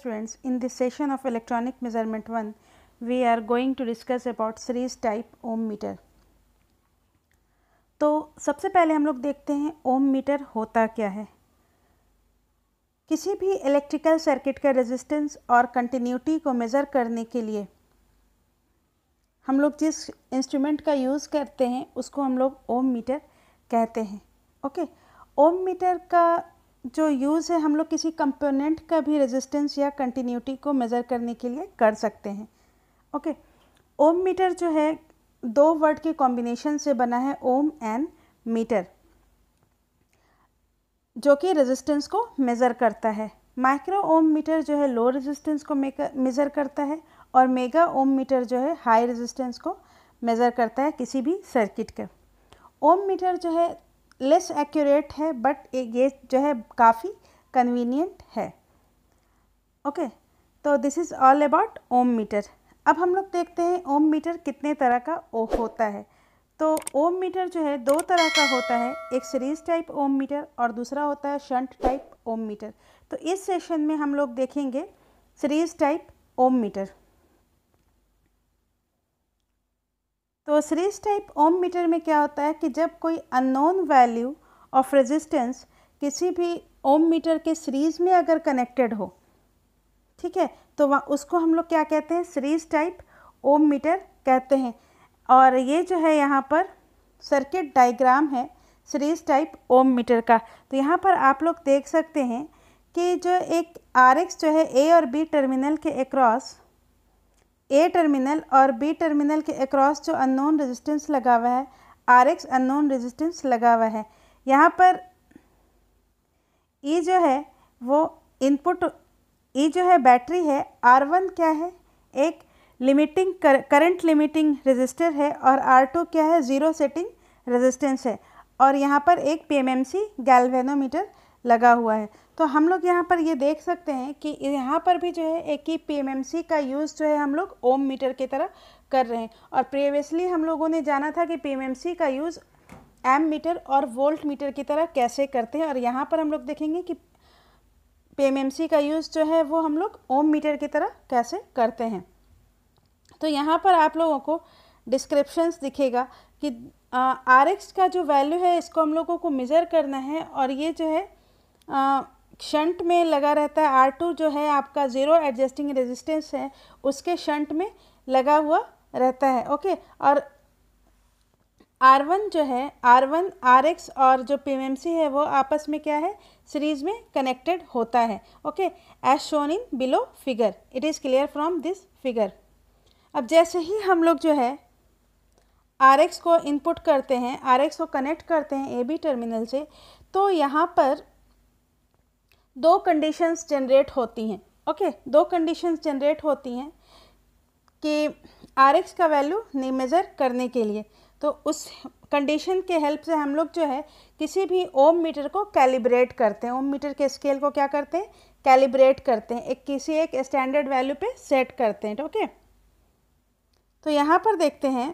students, in this session of electronic measurement 1, we are going to discuss about series type ohm meter. तो सबसे पहले हम लोग देखते हैं ओम मीटर होता क्या है किसी भी इलेक्ट्रिकल सर्किट का रेजिस्टेंस और कंटिन्यूटी को मेज़र करने के लिए हम लोग जिस इंस्ट्रूमेंट का यूज़ करते हैं उसको हम लोग ओम मीटर कहते हैं ओके ओम मीटर का जो यूज़ है हम लोग किसी कंपोनेंट का भी रेजिस्टेंस या कंटिन्यूटी को मेज़र करने के लिए कर सकते हैं ओके ओम मीटर जो है दो वर्ड के कॉम्बिनेशन से बना है ओम एंड मीटर जो कि रेजिस्टेंस को मेज़र करता है माइक्रो ओम मीटर जो है लो रेजिस्टेंस को मेज़र करता है और मेगा ओम मीटर जो है हाई रेजिस्टेंस को मेज़र करता है किसी भी सर्किट के ओम मीटर जो है लेस एक्यूरेट है बट ये जो है काफ़ी कन्वीनियंट है ओके तो this is all about ohmmeter अब हम लोग देखते हैं ओम मीटर कितने तरह का ओ होता है तो ओम मीटर जो है दो तरह का होता है एक सीरीज टाइप ओम मीटर और दूसरा होता है शंट टाइप ओम मीटर तो इस सेशन में हम लोग देखेंगे सीरीज टाइप ओम मीटर तो सीरीज टाइप ओम मीटर में क्या होता है कि जब कोई अननोन वैल्यू ऑफ रेजिस्टेंस किसी भी ओम मीटर के सीरीज़ में अगर कनेक्टेड हो ठीक है तो वह उसको हम लोग क्या कहते हैं सीरीज टाइप ओम मीटर कहते हैं और ये जो है यहाँ पर सर्किट डायग्राम है सीरीज टाइप ओम मीटर का तो यहाँ पर आप लोग देख सकते हैं कि जो एक आर एक्स जो है ए और बी टर्मिनल के अक्रॉस ए टर्मिनल और बी टर्मिनल के अक्रॉस जो अननोन रेजिस्टेंस लगा हुआ है आर एक्स अननोन रेजिस्टेंस लगा हुआ है यहाँ पर ई e जो है वो इनपुट ई e जो है बैटरी है आर वन क्या है एक लिमिटिंग करंट लिमिटिंग रेजिस्टर है और आर टू क्या है ज़ीरो सेटिंग रेजिस्टेंस है और यहाँ पर एक पी सी गैल्वेनोमीटर लगा हुआ है तो हम लोग यहाँ पर ये देख सकते हैं कि यहाँ पर भी जो है एक ही पी का यूज़ जो है हम लोग ओम मीटर की तरह कर रहे हैं और प्रीवियसली हम लोगों ने जाना था कि पी का यूज़ एम मीटर और वोल्ट मीटर की तरह कैसे करते हैं और यहाँ पर हम लोग देखेंगे कि पी का यूज़ जो है वो हम लोग ओम मीटर की तरह कैसे करते हैं तो यहाँ पर आप लोगों को डिस्क्रिप्शंस दिखेगा कि आर एक्स का जो वैल्यू है इसको हम लोगों को मेज़र करना है और ये जो है शंट में लगा रहता है आर टू जो है आपका ज़ीरो एडजस्टिंग रेजिस्टेंस है उसके शंट में लगा हुआ रहता है ओके और आर वन जो है आर वन आर एक्स और जो पी एम सी है वो आपस में क्या है सीरीज में कनेक्टेड होता है okay as shown in below figure it is clear from this figure अब जैसे ही हम लोग जो है आर एक्स को इनपुट करते हैं आर एक्स को कनेक्ट करते हैं ए बी टर्मिनल से तो यहाँ पर दो कंडीशंस जनरेट होती हैं ओके दो कंडीशंस जनरेट होती हैं कि आर एक्स का वैल्यू नहीं मेज़र करने के लिए तो उस कंडीशन के हेल्प से हम लोग जो है किसी भी ओम मीटर को कैलिब्रेट करते हैं ओम मीटर के स्केल को क्या करते हैं कैलिब्रेट करते हैं एक किसी एक स्टैंडर्ड वैल्यू पे सेट करते हैं ओके तो यहाँ पर देखते हैं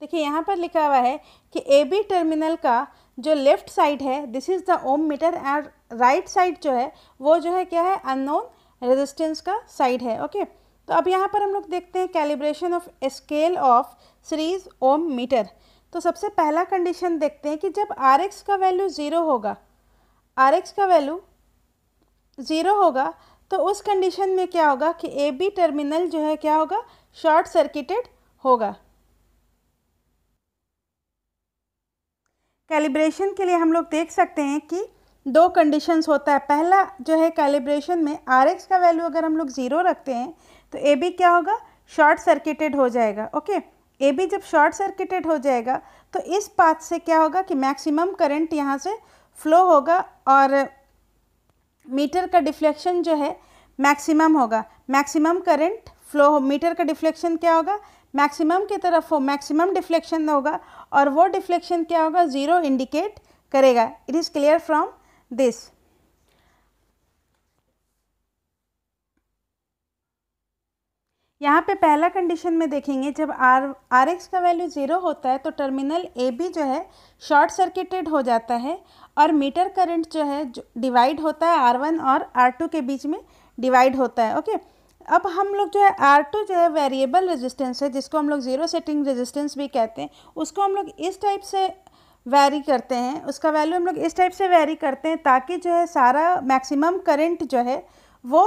देखिए यहाँ पर लिखा हुआ है कि ए बी टर्मिनल का जो लेफ़्ट साइड है this is the ohmmeter and right side जो है वो जो है क्या है अननोन रेजिस्टेंस का साइड है ओके okay? तो अब यहाँ पर हम लोग देखते हैं calibration of scale of series ohmmeter तो सबसे पहला कंडीशन देखते हैं कि जब आर एक्स का वैल्यू ज़ीरो होगा आर एक्स का वैल्यू ज़ीरो होगा तो उस कंडीशन में क्या होगा कि ए बी टर्मिनल जो है क्या होगा शॉर्ट सर्किटेड होगा कैलिब्रेशन के लिए हम लोग देख सकते हैं कि दो कंडीशंस होता है पहला जो है कैलिब्रेशन में आर का वैल्यू अगर हम लोग ज़ीरो रखते हैं तो ए बी क्या होगा शॉर्ट सर्किटेड हो जाएगा ओके ए बी जब शॉर्ट सर्किटेड हो जाएगा तो इस पाथ से क्या होगा कि मैक्सिमम करंट यहाँ से फ्लो होगा और मीटर का डिफ्लेक्शन जो है मैक्सिमम होगा मैक्सिमम करंट फ्लो मीटर का डिफ्लेक्शन क्या होगा मैक्सिमम की तरफ हो मैक्सिमम डिफ्लेक्शन होगा और वो डिफ्लेक्शन क्या होगा ज़ीरो इंडिकेट करेगा it is clear from this यहाँ पे पहला कंडीशन में देखेंगे जब आर आर एक्स का वैल्यू ज़ीरो होता है तो टर्मिनल ए बी जो है शॉर्ट सर्किटेड हो जाता है और मीटर करंट जो है डिवाइड होता है आर वन और आर टू के बीच में डिवाइड होता है ओके okay? अब हम लोग जो है आर टू जो है वेरिएबल रेजिस्टेंस है जिसको हम लोग ज़ीरो सेटिंग रेजिस्टेंस भी कहते हैं उसको हम लोग इस टाइप से वेरी करते हैं उसका वैल्यू हम लोग इस टाइप से वेरी करते हैं ताकि जो है सारा मैक्सिमम करंट जो है वो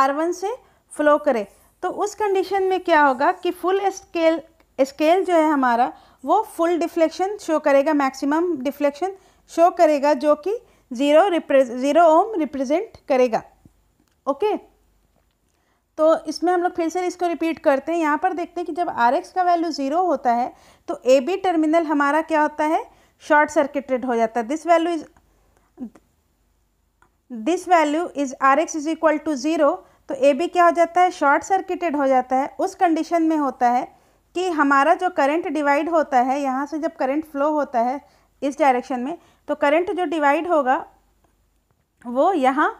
आर वन से फ्लो करे तो उस कंडीशन में क्या होगा कि फुल स्केल स्केल जो है हमारा वो फुल डिफ्लेक्शन शो करेगा मैक्सिमम डिफ्लेक्शन शो करेगा जो कि ज़ीरो रिप्रेज ज़ीरो ओम रिप्रेजेंट करेगा ओके तो इसमें हम लोग फिर से इसको रिपीट करते हैं यहाँ पर देखते हैं कि जब आर का वैल्यू ज़ीरो होता है तो ए बी टर्मिनल हमारा क्या होता है शॉर्ट सर्किटेड हो जाता है this value is this value is R X is equal to zero तो ए बी क्या हो जाता है शॉर्ट सर्किटेड हो जाता है उस कंडीशन में होता है कि हमारा जो करंट डिवाइड होता है यहाँ से जब करंट फ्लो होता है इस डायरेक्शन में तो करंट जो डिवाइड होगा वो यहाँ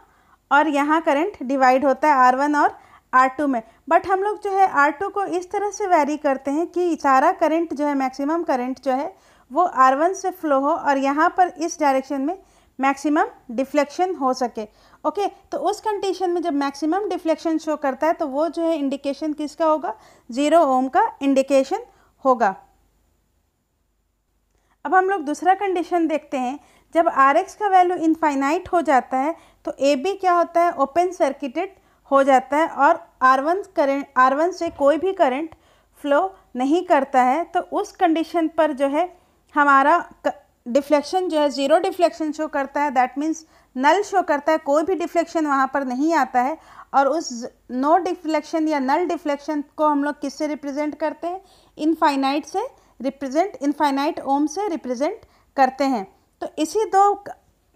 और यहाँ करंट डिवाइड होता है R1 और R2 में बट हम लोग जो है R2 को इस तरह से वैरी करते हैं कि सारा करंट जो है मैक्सिमम करंट जो है वो R1 से फ्लो हो और यहाँ पर इस डायरेक्शन में मैक्सिमम डिफ्लेक्शन हो सके ओके okay, तो उस कंडीशन में जब मैक्सिमम डिफ्लेक्शन शो करता है तो वो जो है इंडिकेशन किसका होगा जीरो ओम का इंडिकेशन होगा अब हम लोग दूसरा कंडीशन देखते हैं जब आर एक्स का वैल्यू इनफाइनाइट हो जाता है तो ए बी क्या होता है ओपन सर्किटेड हो जाता है और R one current R one से कोई भी करंट फ्लो नहीं करता है तो उस कंडीशन पर जो है हमारा डिफ्लेक्शन जो है ज़ीरो डिफ्लेक्शन शो करता है दैट मीन्स नल शो करता है कोई भी डिफ्लेक्शन वहाँ पर नहीं आता है और उस नो डिफ्लेक्शन या नल डिफ्लेक्शन को हम लोग किससे रिप्रेजेंट करते हैं इनफाइनाइट से रिप्रेजेंट इनफाइनाइट ओम से रिप्रेजेंट करते हैं तो इसी दो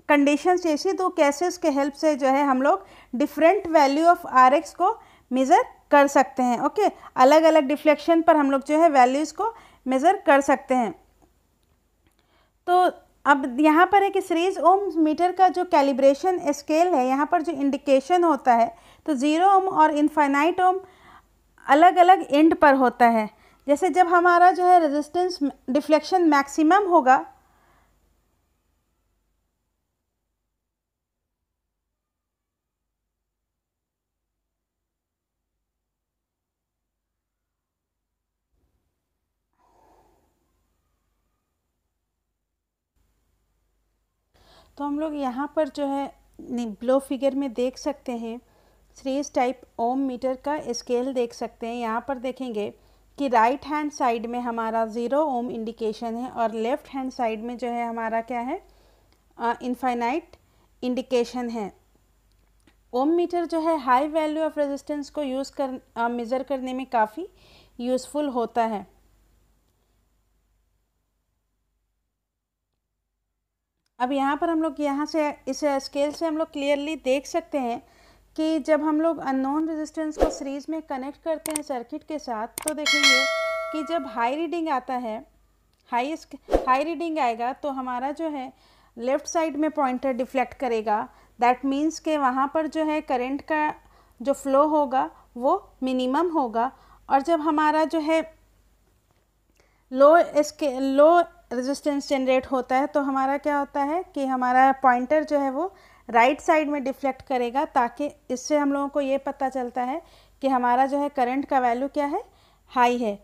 कंडीशन से इसी दो केसेस के हेल्प से जो है हम लोग different value of R X को मेज़र कर सकते हैं ओके अलग अलग डिफ्लेक्शन पर हम लोग जो है वैल्यूज़ को मेज़र कर सकते हैं तो अब यहाँ पर है कि सीरीज ओम मीटर का जो कैलिब्रेशन स्केल है यहाँ पर जो इंडिकेशन होता है तो ज़ीरो ओम और इनफाइनाइट ओम अलग अलग एंड पर होता है जैसे जब हमारा जो है रेजिस्टेंस डिफ्लेक्शन मैक्सिमम होगा तो हम लोग यहाँ पर जो है ब्लो फिगर में देख सकते हैं सीरीज टाइप ओम मीटर का स्केल देख सकते हैं यहाँ पर देखेंगे कि राइट हैंड साइड में हमारा ज़ीरो ओम इंडिकेशन है और लेफ़्ट हैंड साइड में जो है हमारा क्या है इनफाइनाइट इंडिकेशन है ओम मीटर जो है हाई वैल्यू ऑफ रेजिस्टेंस को यूज़ कर मेज़र करने में काफ़ी यूज़फुल होता है अब यहाँ पर हम लोग यहाँ से इस स्केल से हम लोग क्लियरली देख सकते हैं कि जब हम लोग अननोन रेजिस्टेंस को सीरीज में कनेक्ट करते हैं सर्किट के साथ तो देखेंगे कि जब हाई रीडिंग आता है हाई हाई रीडिंग आएगा तो हमारा जो है लेफ़्ट साइड में पॉइंटर डिफ्लेक्ट करेगा दैट मीन्स के वहाँ पर जो है करंट का जो फ्लो होगा वो मिनिमम होगा और जब हमारा जो है लो स्के लो रेजिस्टेंस जनरेट होता है तो हमारा क्या होता है कि हमारा पॉइंटर जो है वो राइट right साइड में डिफ्लेक्ट करेगा ताकि इससे हम लोगों को ये पता चलता है कि हमारा जो है करंट का वैल्यू क्या है हाई है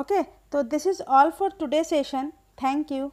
ओके तो this is all for today session thank you